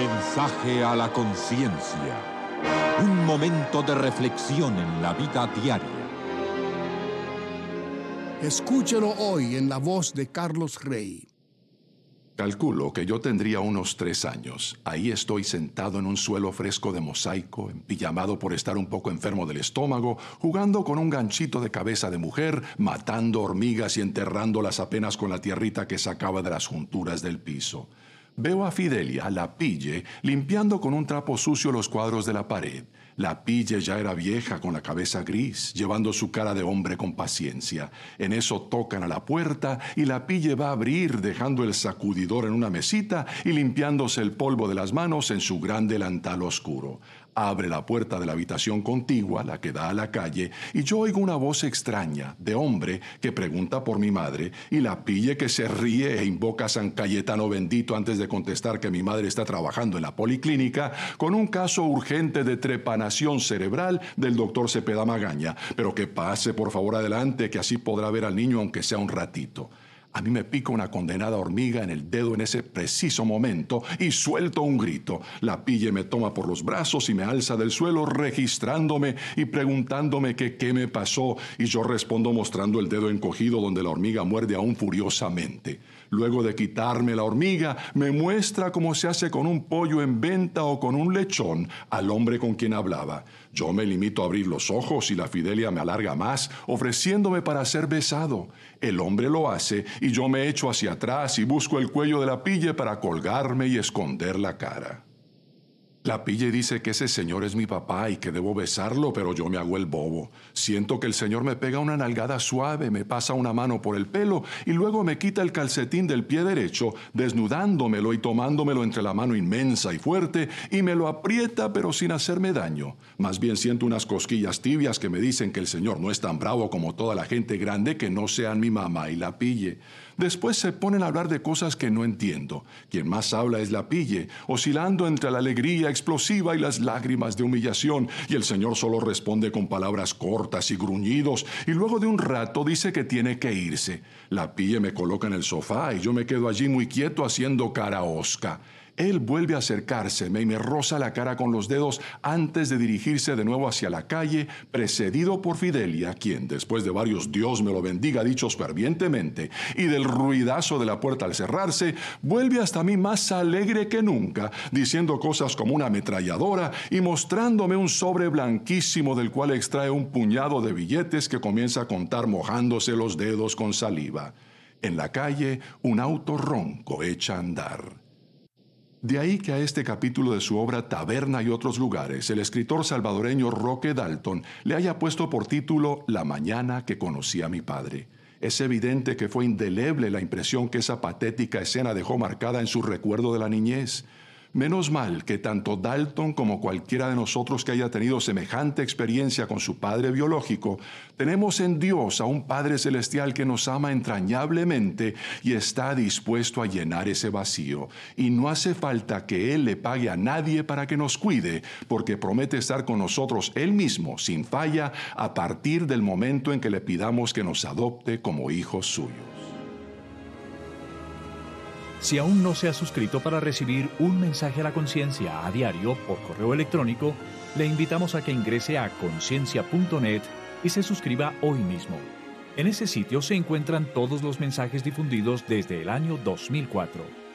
Mensaje a la conciencia. Un momento de reflexión en la vida diaria. Escúchelo hoy en la voz de Carlos Rey. Calculo que yo tendría unos tres años. Ahí estoy sentado en un suelo fresco de mosaico, empillamado por estar un poco enfermo del estómago, jugando con un ganchito de cabeza de mujer, matando hormigas y enterrándolas apenas con la tierrita que sacaba de las junturas del piso. Veo a Fidelia, la pille, limpiando con un trapo sucio los cuadros de la pared. La pille ya era vieja, con la cabeza gris, llevando su cara de hombre con paciencia. En eso tocan a la puerta y la pille va a abrir, dejando el sacudidor en una mesita y limpiándose el polvo de las manos en su gran delantal oscuro abre la puerta de la habitación contigua, la que da a la calle, y yo oigo una voz extraña de hombre que pregunta por mi madre y la pille que se ríe e invoca a San Cayetano bendito antes de contestar que mi madre está trabajando en la policlínica con un caso urgente de trepanación cerebral del doctor Cepeda Magaña. Pero que pase por favor adelante, que así podrá ver al niño aunque sea un ratito. A mí me pica una condenada hormiga en el dedo en ese preciso momento y suelto un grito. La pille me toma por los brazos y me alza del suelo registrándome y preguntándome qué me pasó y yo respondo mostrando el dedo encogido donde la hormiga muerde aún furiosamente. Luego de quitarme la hormiga, me muestra cómo se hace con un pollo en venta o con un lechón al hombre con quien hablaba. Yo me limito a abrir los ojos y la Fidelia me alarga más, ofreciéndome para ser besado. El hombre lo hace y yo me echo hacia atrás y busco el cuello de la pille para colgarme y esconder la cara. La pille dice que ese señor es mi papá y que debo besarlo, pero yo me hago el bobo. Siento que el señor me pega una nalgada suave, me pasa una mano por el pelo y luego me quita el calcetín del pie derecho, desnudándomelo y tomándomelo entre la mano inmensa y fuerte y me lo aprieta pero sin hacerme daño. Más bien siento unas cosquillas tibias que me dicen que el señor no es tan bravo como toda la gente grande que no sean mi mamá y la pille. Después se ponen a hablar de cosas que no entiendo. Quien más habla es la pille, oscilando entre la alegría explosiva y las lágrimas de humillación, y el Señor solo responde con palabras cortas y gruñidos, y luego de un rato dice que tiene que irse. La pille me coloca en el sofá y yo me quedo allí muy quieto haciendo cara él vuelve a acercárseme y me roza la cara con los dedos antes de dirigirse de nuevo hacia la calle, precedido por Fidelia, quien, después de varios Dios me lo bendiga dichos fervientemente, y del ruidazo de la puerta al cerrarse, vuelve hasta mí más alegre que nunca, diciendo cosas como una ametralladora y mostrándome un sobre blanquísimo del cual extrae un puñado de billetes que comienza a contar mojándose los dedos con saliva. En la calle, un auto ronco echa a andar. De ahí que a este capítulo de su obra Taberna y otros lugares, el escritor salvadoreño Roque Dalton le haya puesto por título La mañana que conocí a mi padre. Es evidente que fue indeleble la impresión que esa patética escena dejó marcada en su recuerdo de la niñez. Menos mal que tanto Dalton como cualquiera de nosotros que haya tenido semejante experiencia con su Padre biológico, tenemos en Dios a un Padre celestial que nos ama entrañablemente y está dispuesto a llenar ese vacío. Y no hace falta que Él le pague a nadie para que nos cuide, porque promete estar con nosotros Él mismo, sin falla, a partir del momento en que le pidamos que nos adopte como hijos suyos. Si aún no se ha suscrito para recibir un mensaje a la conciencia a diario por correo electrónico, le invitamos a que ingrese a conciencia.net y se suscriba hoy mismo. En ese sitio se encuentran todos los mensajes difundidos desde el año 2004.